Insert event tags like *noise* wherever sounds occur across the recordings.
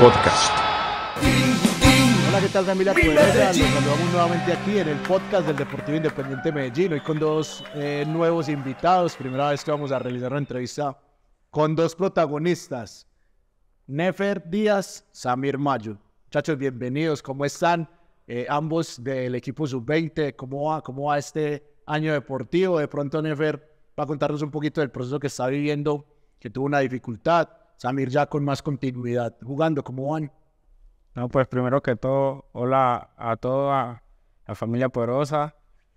Podcast. Hola, ¿qué tal, familia? Los saludamos nuevamente aquí en el podcast del Deportivo Independiente Medellín. Hoy con dos eh, nuevos invitados. Primera vez que vamos a realizar una entrevista con dos protagonistas: Nefer Díaz, Samir Mayo. Muchachos, bienvenidos. ¿Cómo están? Eh, ambos del equipo sub-20. ¿Cómo va? ¿Cómo va este año deportivo? De pronto, Nefer va a contarnos un poquito del proceso que está viviendo, que tuvo una dificultad Samir, ya con más continuidad jugando como van. No, pues primero que todo, hola a toda la familia Poderosa.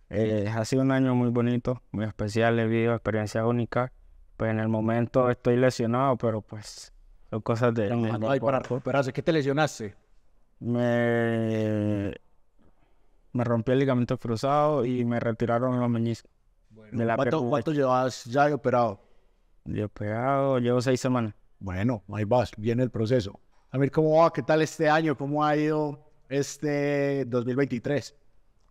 Eh, ha sido un año muy bonito, muy especial, he vivido experiencia única Pues en el momento estoy lesionado, pero pues son cosas de... No, no, hay para recuperarse. ¿Qué te lesionaste? Me, me rompí el ligamento cruzado y me retiraron los meñiscos. ¿cuánto, llevas ya operado? De operado, llevo seis semanas. Bueno, ahí vas, viene el proceso. Amir, ¿cómo va? ¿Qué tal este año? ¿Cómo ha ido este 2023?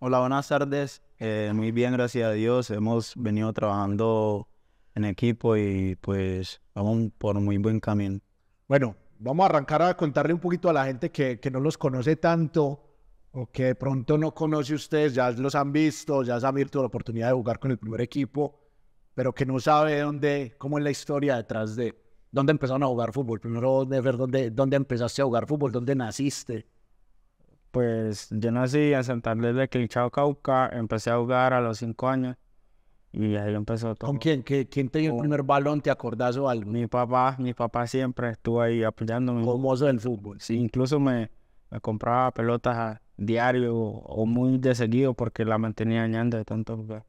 Hola, buenas tardes. Eh, muy bien, gracias a Dios. Hemos venido trabajando en equipo y pues vamos por muy buen camino. Bueno, vamos a arrancar a contarle un poquito a la gente que, que no los conoce tanto o que pronto no conoce ustedes, ya los han visto, ya Samir tuvo la oportunidad de jugar con el primer equipo, pero que no sabe dónde, cómo es la historia detrás de ¿Dónde empezaron a jugar fútbol? Primero, de ver dónde, dónde empezaste a jugar fútbol, dónde naciste. Pues yo nací en Santander de Quilichao, Cauca. Empecé a jugar a los cinco años. Y ahí empezó todo. ¿Con quién? ¿Quién te el oh. primer balón? ¿Te acordás o algo? Mi papá, mi papá siempre estuvo ahí apoyándome. Famoso del fútbol. Sí, incluso me, compraba pelotas a diario o, muy de seguido porque la mantenía ñando de tanto jugar.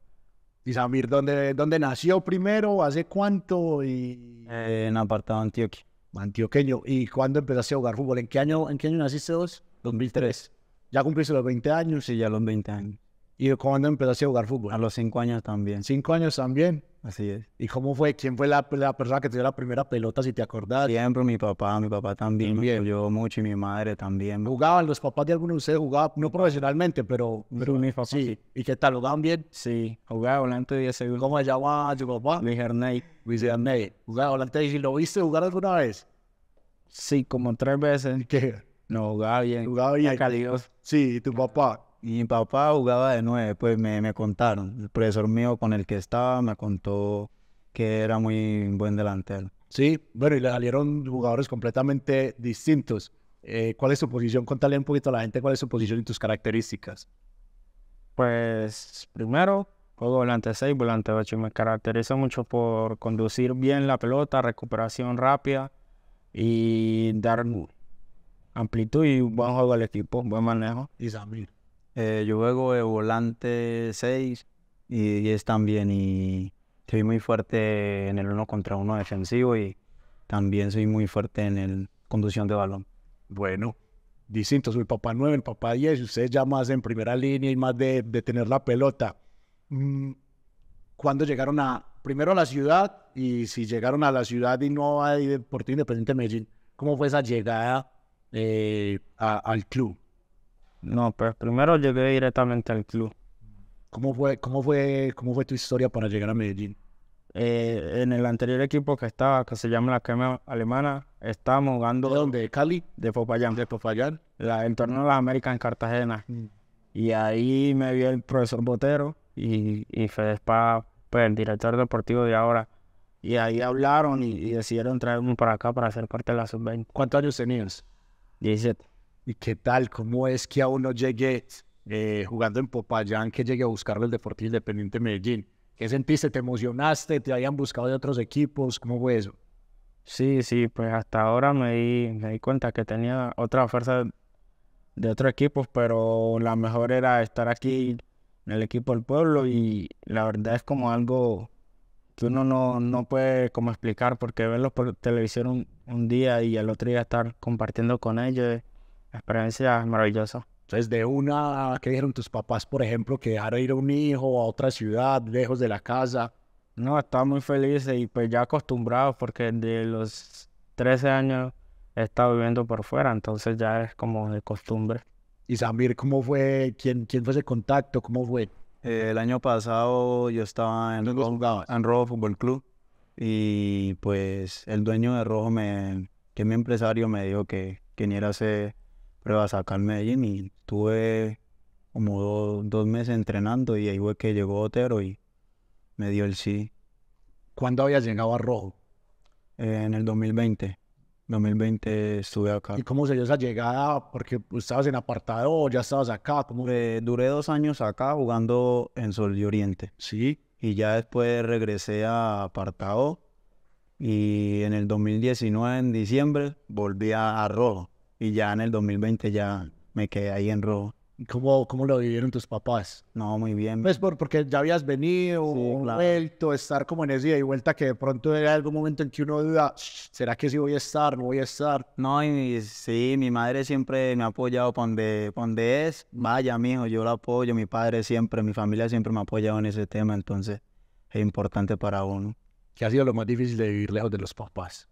Y Samir, ¿dónde, dónde nació primero? ¿Hace cuánto? Y... Eh, en apartado Antioquia. Antioqueño. ¿Y cuándo empezaste a jugar fútbol? ¿En qué año, en qué año naciste vos? 2003. ¿Ya cumpliste los 20 años? y ya los 20 años. ¿Y cuándo empezaste a jugar fútbol? A los 5 años también. ¿5 años también? Así es. ¿Y cómo fue? ¿Quién fue la, persona que te dio la primera pelota, si te acordás? Siempre mi papá, mi papá también. Bien. mucho y mi madre también. ¿Jugaban los papás de algunos de ustedes? ¿Jugaban? No profesionalmente, pero... Pero mi papá sí. ¿Y qué tal? ¿Jugaban bien? Sí. Jugaba volante de ¿Cómo se llama tu papá? Luis Ney. Luis Erney. Jugaba volante y ¿Lo viste jugar alguna vez? Sí, como tres veces. ¿Qué? No, jugaba bien. Jugaba bien. Sí, ¿y tu papá? Y mi papá jugaba de nueve, pues me, contaron. El profesor mío con el que estaba me contó que era muy buen delantero. Sí, bueno, y le salieron jugadores completamente distintos. Eh, ¿Cuál es su posición? Contale un poquito a la gente cuál es su posición y tus características. Pues primero, juego volante seis, volante ocho. Me caracterizo mucho por conducir bien la pelota, recuperación rápida y dar amplitud y buen juego al equipo, buen manejo. Y Samir. Eh, yo juego de volante 6 y 10 también y soy muy fuerte en el uno contra uno defensivo y también soy muy fuerte en el conducción de balón. Bueno, distinto. soy papá 9, el papá 10, ustedes ya más en primera línea y más de, tener la pelota. Mm, ¿Cuándo llegaron a, primero a la ciudad y si llegaron a la ciudad y no a Deportivo Independiente de Medellín, cómo fue esa llegada eh, al club? No, pero pues, primero llegué directamente al club. ¿Cómo fue, cómo fue, cómo fue tu historia para llegar a Medellín? Eh, en el anterior equipo que estaba, que se llama la Quema Alemana, estábamos jugando. ¿De dónde? Cali? De Popayán. De Popayán. La, el torneo de las Américas en Cartagena. Mm. Y ahí me vio el profesor Botero y, y Spa, pues el director deportivo de ahora. Y ahí hablaron y, decidieron traerme para acá para hacer parte de la sub-20. ¿Cuántos años tenías? 17. ¿Y qué tal? ¿Cómo es que a uno llegue eh, jugando en Popayán, que llegue a buscarlo el Deportivo Independiente Medellín? ¿Qué sentiste? ¿Te emocionaste? ¿Te habían buscado de otros equipos? ¿Cómo fue eso? Sí, sí, pues hasta ahora me di, me di cuenta que tenía otra fuerza de otros equipos, pero la mejor era estar aquí en el equipo del pueblo y la verdad es como algo que uno no, no puede como explicar porque verlo por televisión un, un día y al otro día estar compartiendo con ellos experiencia maravillosa. Entonces, de una que dijeron tus papás, por ejemplo, que dejaron ir a un hijo a otra ciudad, lejos de la casa. No, estaba muy feliz y pues ya acostumbrado porque de los 13 años he estado viviendo por fuera, entonces ya es como de costumbre. Y Samir, ¿cómo fue? ¿Quién, quién fue ese contacto? ¿Cómo fue? Eh, el año pasado yo estaba en, en Rojo Fútbol Club y pues el dueño de Rojo, me, que es mi empresario, me dijo que, que viniera a pruebas acá en Medellín y tuve como dos meses entrenando y ahí fue que llegó Otero y me dio el sí. ¿Cuándo habías llegado a Rojo? en el 2020. 2020 estuve acá. ¿Y cómo se dio esa llegada? Porque estabas en apartado, ya estabas acá. Como eh, duré dos años acá jugando en Sol de Oriente. Sí. Y ya después regresé a apartado. Y en el 2019, en diciembre, volví a Rojo. Y ya en el 2020 ya me quedé ahí en rojo. ¿Cómo, ¿Cómo lo vivieron tus papás? No, muy bien. Pues por, porque ya habías venido, vuelto, estar como en ese día y vuelta que de pronto era algún momento en que uno duda, ¿será que sí voy a estar, no voy a estar? No, y sí, mi madre siempre me ha apoyado donde, donde es, mm. vaya, mijo, yo lo apoyo, mi padre siempre, mi familia siempre me ha apoyado en ese tema, entonces es importante para uno. ¿Qué ha sido lo más difícil de vivir lejos de los papás?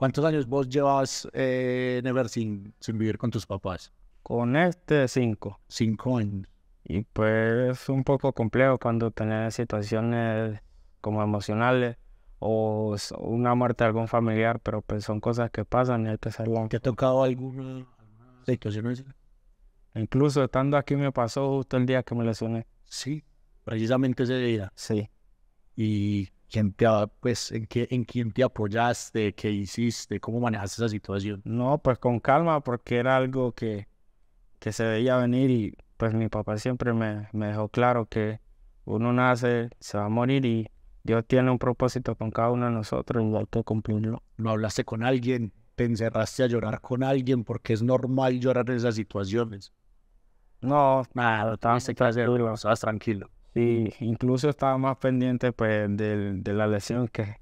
¿Cuántos años vos llevas eh, sin, vivir con tus papás? Con este, cinco. Cinco años. Y pues es un poco complejo cuando tenés situaciones como emocionales o una muerte de algún familiar, pero pues son cosas que pasan y hay que ¿Te ha tocado alguna situación Incluso estando aquí me pasó justo el día que me lesioné. Sí, precisamente ese día. Sí. ¿Y pues, en, quién te apoyaste, qué hiciste, cómo manejaste esa situación. No, pues con calma, porque era algo que, que se veía venir y pues mi papá siempre me, dejó claro que uno nace, se va a morir y Dios tiene un propósito con cada uno de nosotros y cumplirlo. hablaste con alguien? ¿Te encerraste a llorar con alguien? Porque es normal llorar en esas situaciones. No, nada, estaba Estabas tranquilo. Sí, incluso estaba más pendiente pues, de, la lesión que,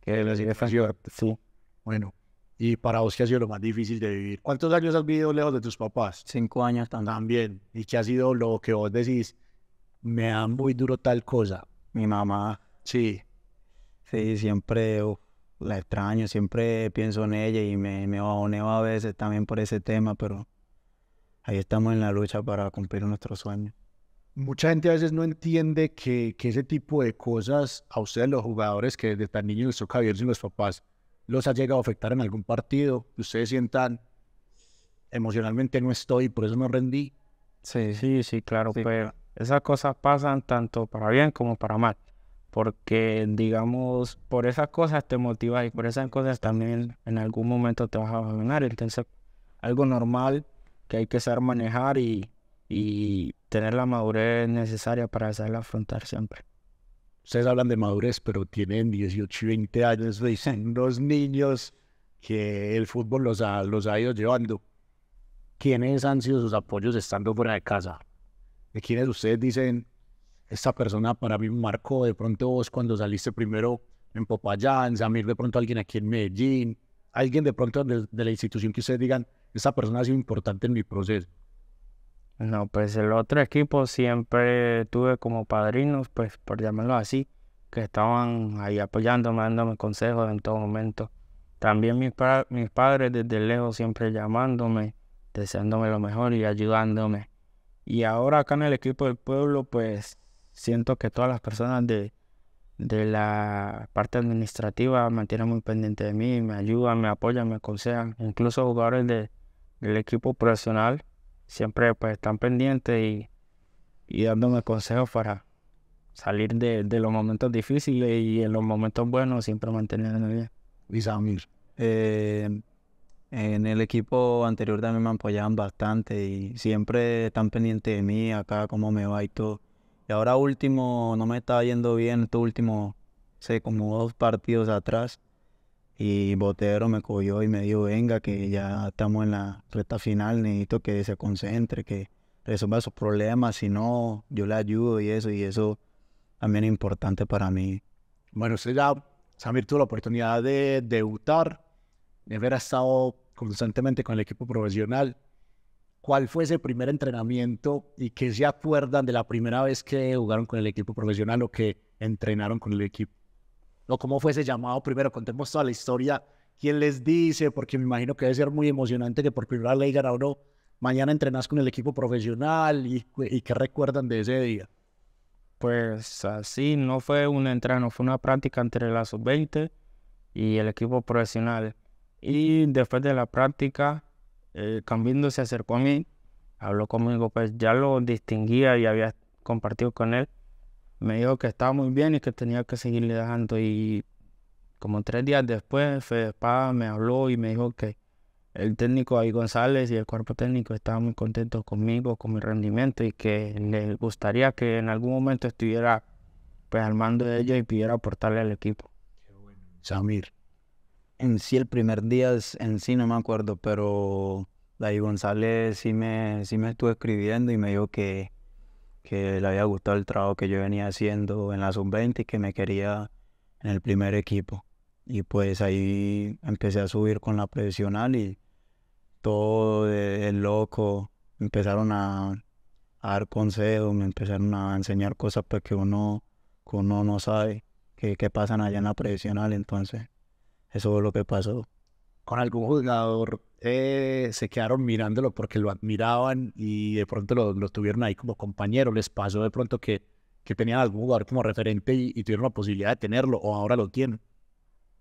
que de la Sí. Bueno, y para vos, ¿qué ha sido lo más difícil de vivir? ¿Cuántos años has vivido lejos de tus papás? Cinco años también. También. ¿Y qué ha sido lo que vos decís? Me da muy duro tal cosa. Mi mamá. Sí. Sí, siempre la extraño, siempre pienso en ella y me, me a veces también por ese tema, pero ahí estamos en la lucha para cumplir nuestros sueños mucha gente a veces no entiende que, ese tipo de cosas a ustedes los jugadores que desde tan niños les toca vivir los papás los ha llegado a afectar en algún partido, ustedes sientan emocionalmente no estoy, por eso me rendí. Sí, sí, sí, claro, pero pues, esas cosas pasan tanto para bien como para mal, porque digamos, por esas cosas te motivas y por esas cosas también en algún momento te vas a abandonar. entonces algo normal que hay que saber manejar y y tener la madurez necesaria para saber afrontar siempre. Ustedes hablan de madurez, pero tienen 18 y 20 años, dicen *laughs* los niños que el fútbol los ha, los ha ido llevando. ¿Quiénes han sido sus apoyos estando fuera de casa? ¿De quiénes ustedes dicen, esta persona para mí marcó de pronto vos cuando saliste primero en Popayán, Samir de pronto alguien aquí en Medellín, alguien de pronto de, de la institución que ustedes digan, esta persona ha sido importante en mi proceso? No, pues el otro equipo siempre tuve como padrinos, pues por llamarlo así, que estaban ahí apoyándome, dándome consejos en todo momento. También mis, mis padres desde lejos siempre llamándome, deseándome lo mejor y ayudándome. Y ahora acá en el equipo del pueblo, pues siento que todas las personas de, de la parte administrativa me muy pendiente de mí, me ayudan, me apoyan, me aconsejan. Incluso jugadores de, del equipo profesional siempre pues están pendientes y, dándome consejos para salir de, los momentos difíciles y en los momentos buenos siempre mantenerme bien. Y Samir. Eh, en el equipo anterior también me apoyaban bastante y siempre están pendientes de mí, acá cómo me va y todo. Y ahora último, no me está yendo bien, estos último sé, como dos partidos atrás, y Botero me cogió y me dijo, venga, que ya estamos en la recta final, necesito que se concentre, que resuelva sus problemas, si no, yo le ayudo y eso, y eso también es importante para mí. Bueno, usted ya Samir tuvo la oportunidad de debutar, de haber estado constantemente con el equipo profesional. ¿Cuál fue ese primer entrenamiento y qué se acuerdan de la primera vez que jugaron con el equipo profesional o que entrenaron con el equipo? cómo fue ese llamado primero. Contemos toda la historia, quién les dice, porque me imagino que debe ser muy emocionante que por primera vez digan uno, mañana entrenás con el equipo profesional y, qué recuerdan de ese día. Pues así, no fue un entreno, fue una práctica entre la sub-20 y el equipo profesional. Y después de la práctica, eh, Cambindo se acercó a mí, habló conmigo, pues ya lo distinguía y había compartido con él me dijo que estaba muy bien y que tenía que seguirle dejando. Y como tres días después, Fede Espada me habló y me dijo que el técnico ahí González y el cuerpo técnico estaban muy contentos conmigo, con mi rendimiento y que les gustaría que en algún momento estuviera pues, al mando de ellos y pudiera aportarle al equipo. Samir, en sí el primer día en sí no me acuerdo, pero David González sí me, sí me estuvo escribiendo y me dijo que que le había gustado el trabajo que yo venía haciendo en la sub-20 y que me quería en el primer equipo. Y pues ahí empecé a subir con la profesional y todo el loco empezaron a, dar consejos, me empezaron a enseñar cosas pues, que, uno, uno no sabe qué pasan allá en la profesional. Entonces, eso es lo que pasó. ¿Con algún jugador se quedaron mirándolo porque lo admiraban y de pronto lo, tuvieron ahí como compañero. Les pasó de pronto que, que tenían algún jugador como referente y, tuvieron la posibilidad de tenerlo o ahora lo tienen.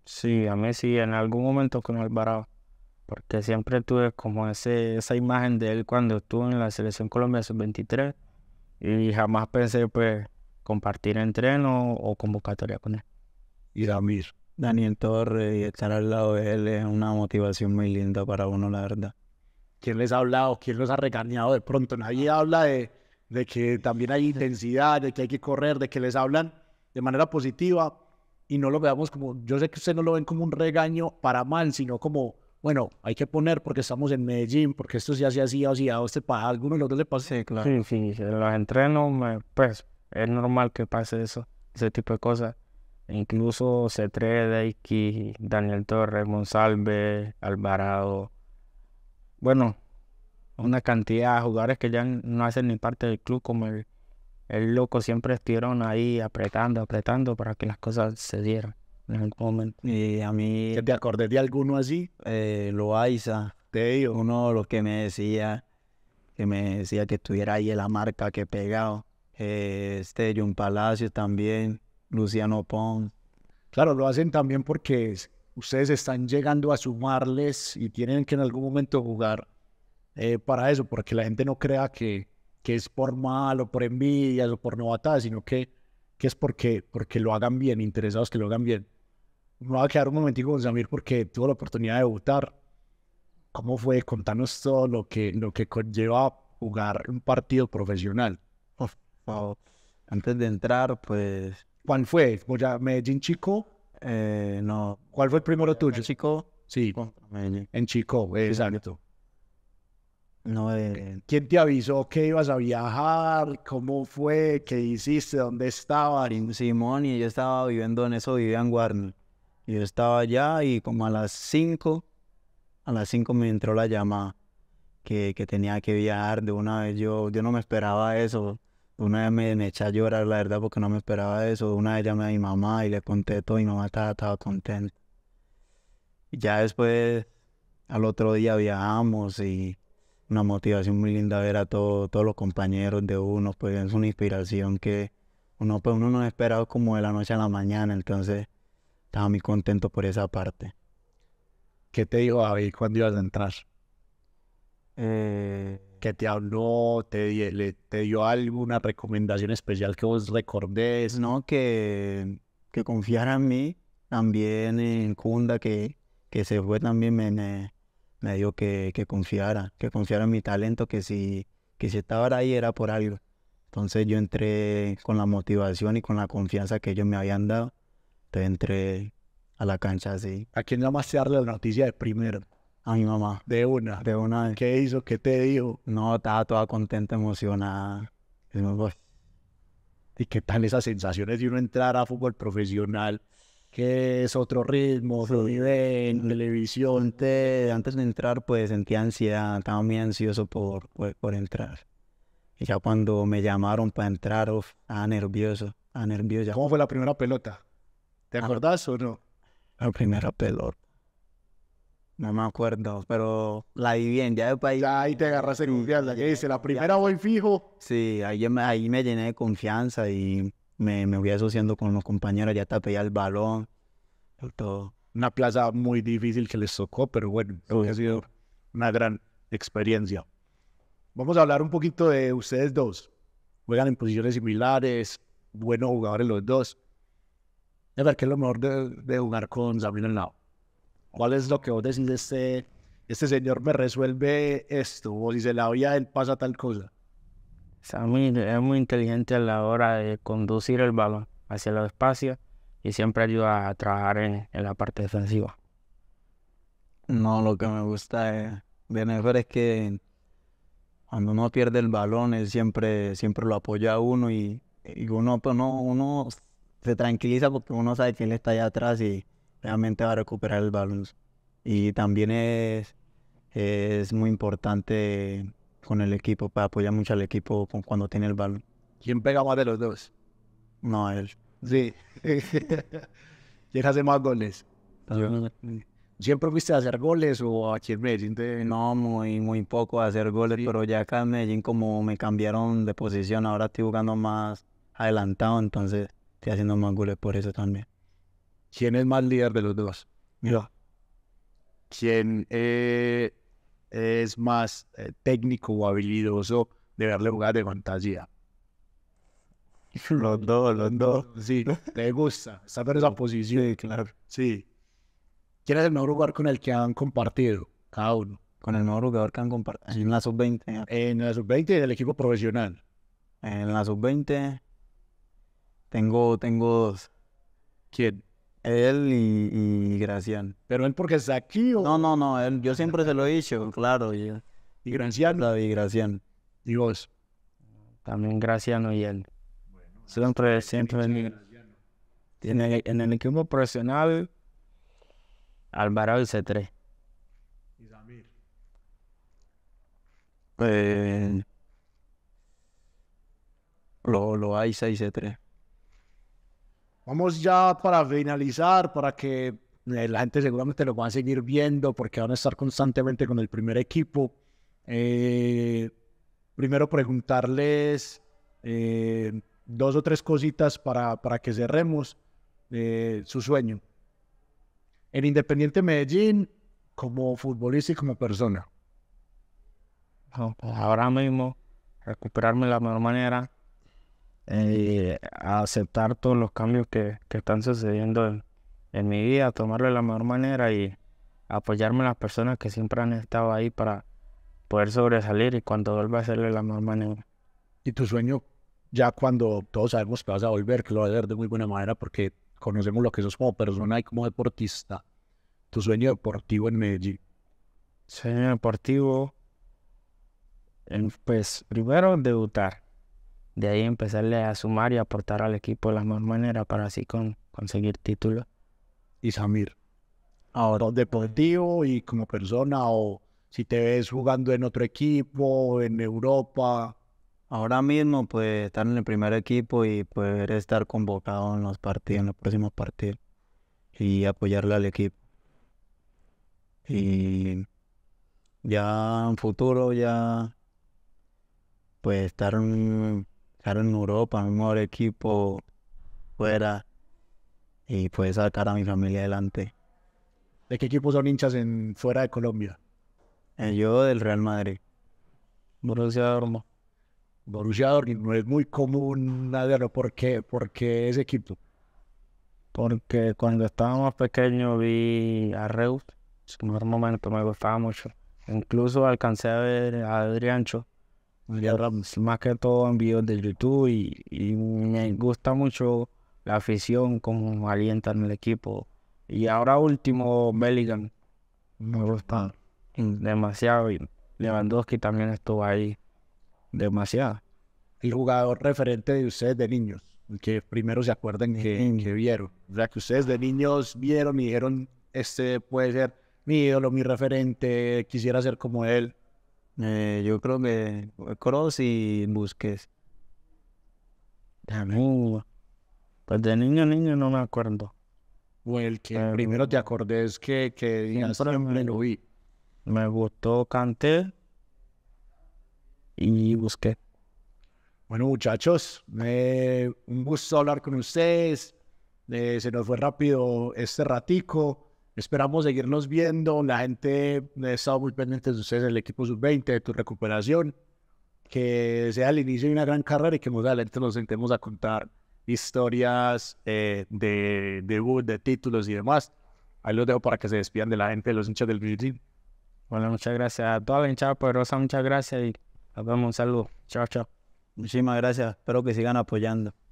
Sí, a mí sí, en algún momento con Alvarado. Porque siempre tuve como ese, esa imagen de él cuando estuvo en la selección Colombia sub-23 y jamás pensé pues compartir entreno o convocatoria con él. Y Damir. Daniel Torres y estar al lado de él es una motivación muy linda para uno, la verdad. ¿Quién les ha hablado? ¿Quién los ha regañado de pronto? Nadie habla de, de que también hay intensidad, de que hay que correr, de que les hablan de manera positiva y no lo veamos como, yo sé que ustedes no lo ven como un regaño para mal, sino como, bueno, hay que poner porque estamos en Medellín, porque esto se hace así, así, a usted para alguno y los le pasa. Sí, claro. Sí, sí, los entrenos, pues es normal que pase eso, ese tipo de cosas incluso C3, Deiki, Daniel Torres, Monsalve, Alvarado. Bueno, una cantidad de jugadores que ya no hacen ni parte del club, como el, el loco siempre estuvieron ahí apretando, apretando para que las cosas se dieran en el momento. Y a mí. ¿Te acordé de alguno así? Lo eh, Loaiza. Te digo. Uno de los que me decía, que me decía que estuviera ahí en la marca que pegado. Eh, este John Palacios también. Luciano Pons. Claro, lo hacen también porque ustedes están llegando a sumarles y tienen que en algún momento jugar eh, para eso, porque la gente no crea que, que es por mal o por envidias o por novatadas, sino que, que es porque, porque lo hagan bien, interesados que lo hagan bien. Me va a quedar un momentico con Samir porque tuvo la oportunidad de debutar. ¿Cómo fue? Contanos todo lo que, lo que conlleva jugar un partido profesional. Antes de entrar, pues ¿Cuál fue? Medellín Chico. Eh, no. ¿Cuál fue el primero tuyo? Chico. Sí. En Chico, exacto. No, eh, ¿Quién te avisó que ibas a viajar? ¿Cómo fue? ¿Qué hiciste? ¿Dónde estabas? Simón y yo estaba viviendo en eso, vivía en Warner. Yo estaba allá y como a las 5, a las 5 me entró la llamada que, tenía que viajar de una vez. Yo, yo no me esperaba eso. Una vez me, me, eché a llorar, la verdad, porque no me esperaba eso. Una vez llamé a mi mamá y le conté todo y mi mamá estaba, estaba contenta. Y ya después, al otro día viajamos y una motivación muy linda ver a todos los compañeros de uno, pues es una inspiración que uno, pues uno no esperado como de la noche a la mañana, entonces estaba muy contento por esa parte. ¿Qué te dijo David cuando ibas a entrar? Eh, que te habló, te, le, te dio alguna recomendación especial que vos recordés. No, que, que confiara en mí, también en Kunda, que, que se fue también, me, me, dio que, que, confiara, que confiara en mi talento, que si, que si estaba ahí era por algo. Entonces yo entré con la motivación y con la confianza que ellos me habían dado. Entonces entré a la cancha así. ¿A quién llamaste a darle la noticia de primero? a mi mamá. De una. De una ¿Qué hizo? ¿Qué te dijo? No, estaba toda contenta, emocionada. Pues, y, qué tal esas sensaciones de uno entrar a fútbol profesional? Que es otro ritmo, se vive televisión. Antes, de entrar, pues sentía ansiedad, estaba muy ansioso por, por, entrar. Y ya cuando me llamaron para entrar, uf, nervioso, ¿Cómo fue la primera pelota? ¿Te ah, acuerdas o no? La primera pelota. No me acuerdo, pero la vivienda del país. Ahí, te agarras en confianza, que dice, la primera voy fijo. Sí, ahí me, me llené de confianza y me, voy asociando con los compañeros, ya tapé el balón, todo. Una plaza muy difícil que les tocó, pero bueno, ha sido una gran experiencia. Vamos a hablar un poquito de ustedes dos. Juegan en posiciones similares, buenos jugadores los dos. A ver, ¿qué es lo mejor de, jugar con Sabrina al cuál es lo que vos decís, este, este señor me resuelve esto, o si se la oía, él pasa tal cosa. Es muy, es muy inteligente a la hora de conducir el balón hacia los espacios y siempre ayuda a trabajar en, la parte defensiva. No, lo que me gusta de, de Nefer es que cuando uno pierde el balón, él siempre, siempre lo apoya a uno y, uno, pues no, uno se tranquiliza porque uno sabe que él está allá atrás y, realmente va a recuperar el balón Y también es, es muy importante con el equipo, para pues, apoyar mucho al equipo cuando tiene el balón. ¿Quién pega más de los dos? No, él. Sí. *laughs* ¿Quién hace más goles? ¿Siempre fuiste a hacer goles o a en Medellín? No, muy, muy poco a hacer goles, pero ya acá en Medellín como me cambiaron de posición, ahora estoy jugando más adelantado, entonces estoy haciendo más goles por eso también. ¿Quién es más líder de los dos? Mira. ¿Quién eh, es más eh, técnico o habilidoso de verle lugar de fantasía? Los dos, los dos. Sí, te gusta. saber esa posición. Sí, claro. Sí. ¿Quién es el mejor jugador con el que han compartido? Cada uno. Con el mejor jugador que han compartido. En la sub-20. En la sub-20 del equipo profesional. En la sub-20 tengo, tengo dos. ¿Quién? Él y, Graciano. Gracián. Pero él porque está aquí o... No, no, no, yo siempre se lo he dicho, claro. Y, Gracián? Graciano? Y Graciano. ¿Y vos? También Graciano y él. Bueno, siempre, siempre. En en, el, equipo profesional, Alvarado y C3. ¿Y Samir? Eh, lo, lo hay 6 C3. Vamos ya para finalizar, para que eh, la gente seguramente lo va a seguir viendo porque van a estar constantemente con el primer equipo. Eh, primero preguntarles eh, dos o tres cositas para, para que cerremos su sueño. El Independiente Medellín como futbolista y como persona. Pues, ahora mismo, recuperarme de la mejor manera, eh, aceptar todos los cambios que, están sucediendo en, mi vida, tomarlo de la mejor manera y apoyarme a las personas que siempre han estado ahí para poder sobresalir y cuando vuelva a hacerlo de la mejor manera. ¿Y tu sueño, ya cuando todos sabemos que vas a volver, que lo vas a hacer de muy buena manera porque conocemos lo que sos como persona y como deportista, tu sueño deportivo en Medellín? Sueño deportivo, pues primero debutar de ahí empezarle a sumar y aportar al equipo de la mejor manera para así con, conseguir títulos. Y Samir, ahora deportivo y como persona o si te ves jugando en otro equipo, en Europa. Ahora mismo, pues estar en el primer equipo y poder estar convocado en los partidos, en los próximos partidos y apoyarle al equipo. Y ya en futuro, ya pues estar en Europa, mi mejor equipo, fuera. Y poder sacar a mi familia adelante. ¿De qué equipo son hinchas en, fuera de Colombia? Eh, yo del Real Madrid. Borussia Dortmund. Borussia Dortmund no es muy común, Adriano. ¿Por qué? ¿Por qué ese equipo? Porque cuando estaba más pequeño vi a Reus. En un momento me gustaba mucho. Incluso alcancé a ver a Adriancho más que todo en videos de YouTube y, me gusta mucho la afición, cómo alientan el equipo. Y ahora último, Melligan. Me gusta demasiado. Y Lewandowski también estuvo ahí demasiado. El jugador referente de ustedes de niños, que primero se acuerden que, que vieron. O sea, que ustedes de niños vieron y dijeron, este puede ser mi ídolo, mi referente, quisiera ser como él. Eh, yo creo que Cross y Busques. Uh, pues de niño, niño no me acuerdo. Bueno, el eh, primero te es que, que me lo vi. Me gustó Canté y Busqué. Bueno, muchachos, me, un gusto hablar con ustedes. Eh, se nos fue rápido este ratico. Esperamos seguirnos viendo. La gente ha estado muy pendiente de ustedes, el equipo sub-20, de tu recuperación. Que sea el inicio de una gran carrera y que más nos sentemos a contar historias eh, de debut, de títulos y demás. Ahí los dejo para que se despidan de la gente, de los hinchas del BGT. Bueno, muchas gracias a toda la hinchada poderosa, muchas gracias y nos vemos. Un saludo. Chao, chao. Muchísimas gracias. Espero que sigan apoyando.